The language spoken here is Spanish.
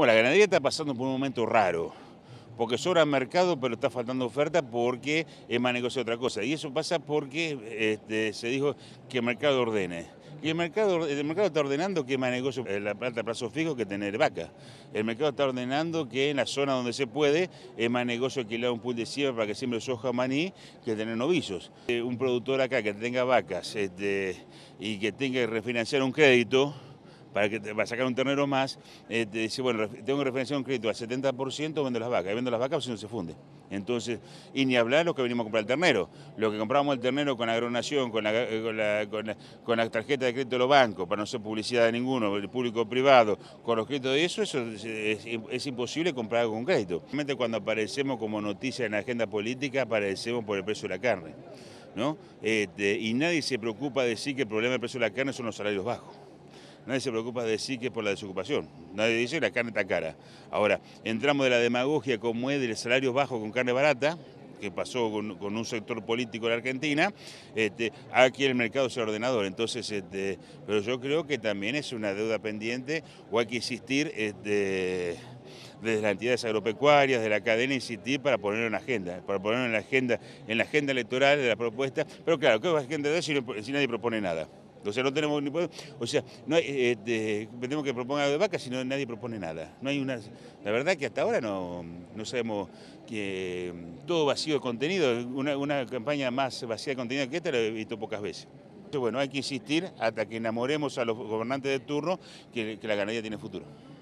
Bueno, la ganadería está pasando por un momento raro, porque sobra mercado, pero está faltando oferta porque es más negocio otra cosa. Y eso pasa porque este, se dijo que el mercado ordene. Y el mercado, el mercado está ordenando que es más negocio eh, la plata a plazo fijo que tener vaca. El mercado está ordenando que en la zona donde se puede es más negocio alquilar un pool de siembra para que siembre soja maní que tener novillos. Eh, un productor acá que tenga vacas este, y que tenga que refinanciar un crédito, para, sacar un ternero más, eh, te dice, bueno, tengo referencia un crédito al 70%, vendo las vacas, y vendo las vacas, si no se funde. Entonces, y ni hablar lo que venimos a comprar el ternero. Lo que compramos el ternero con agronación, con la, eh, con con la, tarjeta de crédito de los bancos, para no ser publicidad de ninguno, el público privado, con los créditos de eso, eso es, imposible comprar algo con crédito. Realmente cuando aparecemos como noticia en la agenda política, aparecemos por el precio de la carne. ¿no? Este, y nadie se preocupa de decir que el problema del precio de la carne son los salarios bajos nadie se preocupa de decir que por la desocupación. Nadie dice que la carne está cara. Ahora, entramos de la demagogia como es de salarios bajos con carne barata, que pasó con, un sector político en la Argentina, este, aquí el mercado sea ordenador. Entonces, este, pero yo creo que también es una deuda pendiente o hay que insistir este, desde las entidades agropecuarias, de la cadena, insistir para ponerlo en la agenda, para ponerlo en agenda, en la agenda electoral de la propuesta. Pero claro, ¿qué va a agenda si nadie propone nada? O sea, no tenemos ni poder. O sea, no eh, este, tenemos que proponer algo de vaca, si nadie propone nada. No hay una. La verdad que hasta ahora no, sabemos que mm, todo vacío de contenido, una, campaña más vacía de contenido que esta la he visto pocas veces. Entonces, bueno, hay que insistir hasta que enamoremos a los gobernantes de turno que, que la ganadería tiene futuro.